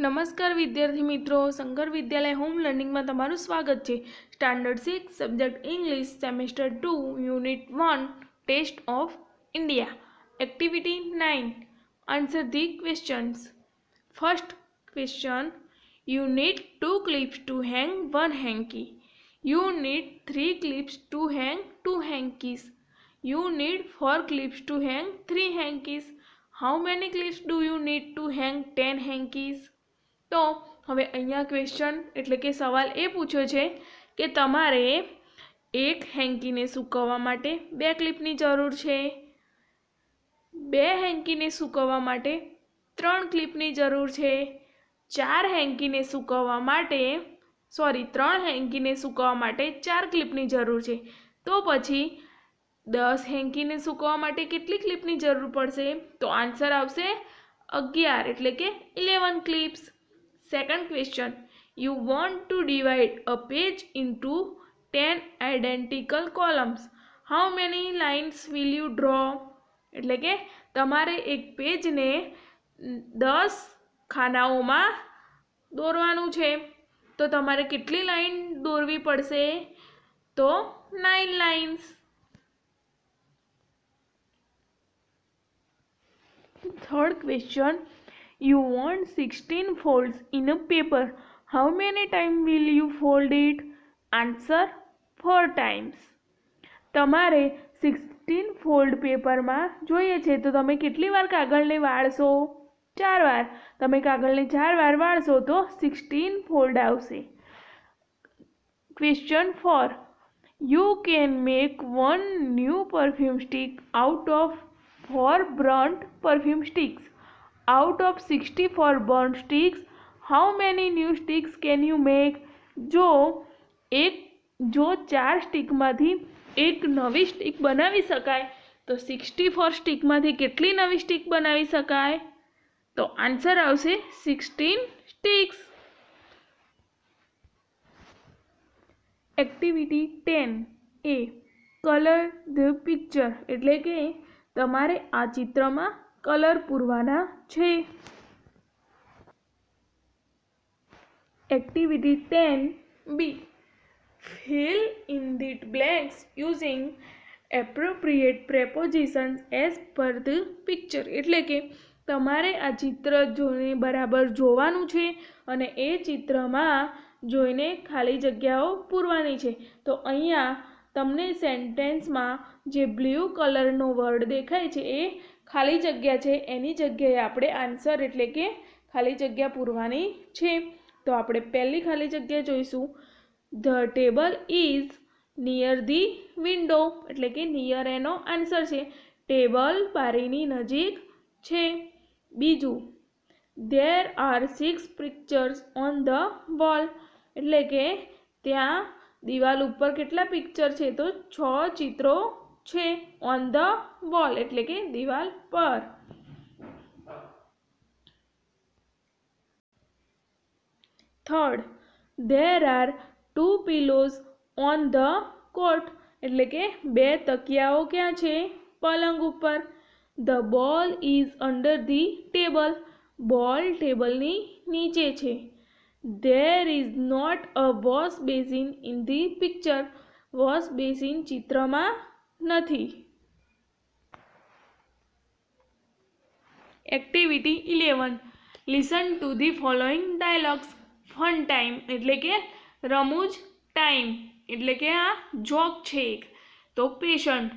नमस्कार विद्यार्थी मित्रों शंकर विद्यालय होम लर्निंग में तरु स्वागत है standard six subject English semester two unit one test of India activity nine answer the questions first question you need two clips to hang one hanky you need three clips to hang two hankies you need four clips to hang three hankies how many clips do you need to hang ten hankies? તો હવે અહીંયા question એટલે કે સવાલ એ પૂછ્યો છે કે તમારે એક હેન્કીને સૂકવવા માટે બે ક્લિપની જરૂર છે બે હેન્કીને સૂકવવા માટે ત્રણ ક્લિપની જરૂર છે ચાર હેન્કીને સૂકવવા માટે સોરી ત્રણ હેન્કીને સૂકવવા માટે ચાર ક્લિપની જરૂર છે તો પછી દસ હેન્કીને સૂકવવા માટે કેટલી ક્લિપની જરૂર પડશે તો આન્સર આવશે અગિયાર એટલે કે eleven clips Second question You want to divide a page into 10 identical columns. How many lines will you draw? એટલે કે તમારે એક પેજને દસ ખાનાઓમાં દોરવાનું છે તો તમારે કેટલી લાઈન દોરવી પડશે તો nine lines third question you want 16 folds in a paper how many times will you fold it answer 4 times તમારે સિક્સટીન ફોલ્ડ પેપરમાં જોઈએ છે તો તમે કેટલી વાર કાગળને વાળશો ચાર વાર તમે કાગળને ચાર વાર વાળશો તો સિક્સટીન ફોલ્ડ આવશે question four you can make one new perfume stick out of four burnt perfume sticks out of 64 burnt sticks how many new sticks can you make જો એક જો ચાર સ્ટિકમાંથી એક નવી સ્ટિક બનાવી શકાય તો સિક્સટી ફોર સ્ટિકમાંથી કેટલી નવી સ્ટિક બનાવી શકાય તો આન્સર આવશે sixteen sticks activity ten A colour the picture એટલે કે તમારે આ ચિત્રમાં કલર પૂરવાના છે activity ten B fill in the blanks using appropriate preposition as per the picture એટલે કે તમારે આ ચિત્ર જોઈને બરાબર જોવાનું છે અને એ ચિત્રમાં જોઈને ખાલી જગ્યાઓ પૂરવાની છે તો અહીંયા તમને સેન્ટેન્સમાં જે બ્લુ કલરનો વર્ડ દેખાય છે એ ખાલી જગ્યા છે એની જગ્યાએ આપણે આન્સર એટલે કે ખાલી જગ્યા પૂરવાની છે તો આપણે પહેલી ખાલી જગ્યા જોઈશું the table is near the window એટલે કે નિયર એનો આન્સર છે ટેબલ બારીની નજીક છે બીજું there are six pictures on the wall એટલે કે ત્યાં દિવાલ ઉપર કેટલા પિક્ચર છે તો છ ચિત્રો છે ઓન ધ વોલ એટલે કે દિવાલ પર third there are two pillows on the cot એટલે કે બે તકિયાઓ ક્યાં છે પલંગ ઉપર the ball is under the table બોલ ટેબલની નીચે છે there is not a wash basin in the picture wash basin चित्र में नहीं activity eleven listen to the following dialogues fun time एट्ले कि रमूज टाइम एट्ले कि आ जॉक है एक तो patient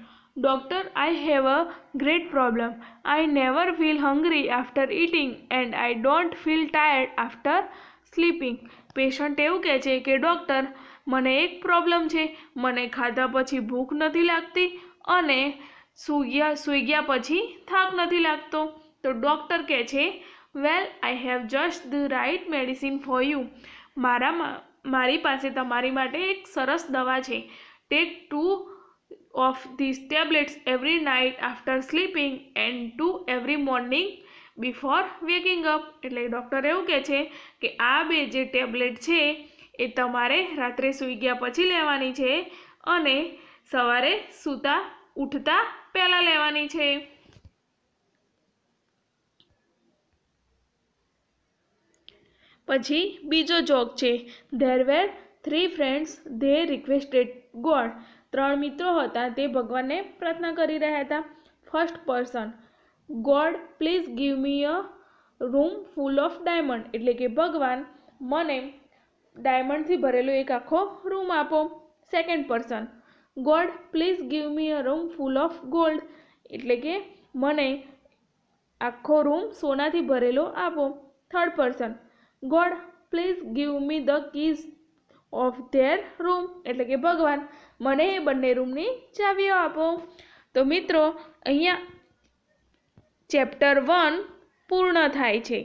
doctor I have a great problem I never feel hungry after eating and I don't feel tired after sleeping patient એવું કહે છે કે ડૉક્ટર મને એક પ્રોબ્લેમ છે મને ખાધા પછી ભૂખ નથી લાગતી અને સૂગ્યા સૂઈ ગયા પછી થાક નથી લાગતો તો ડૉક્ટર કહે છે well I have just the right medicine for you મારામાં મારી પાસે તમારી માટે એક સરસ દવા છે take two of these tablets every night after sleeping and two every morning before waking up એટલે ડૉક્ટર એવું કહે છે કે આ બે જે ટેબ્લેટ છે એ તમારે રાત્રે સૂઈ ગયા પછી લેવાની છે અને સવારે સૂતા ઉઠતા પહેલાં લેવાની છે પછી બીજો જોક છે there were three friends they requested God ત્રણ મિત્રો હતા તે ભગવાનને પ્રાર્થના કરી રહ્યા હતા first person God please give me a room full of diamond એટલે કે ભગવાન મને ડાયમંડથી ભરેલો એક આખો રૂમ આપો second person God please give me a room full of gold એટલે કે મને આખો રૂમ સોનાથી ભરેલો આપો third person God please give me the keys of their room એટલે કે ભગવાન મને એ બંને રૂમની ચાવીઓ આપો તો મિત્રો અહીંયા ચેપ્ટર વન પૂર્ણ થાય છે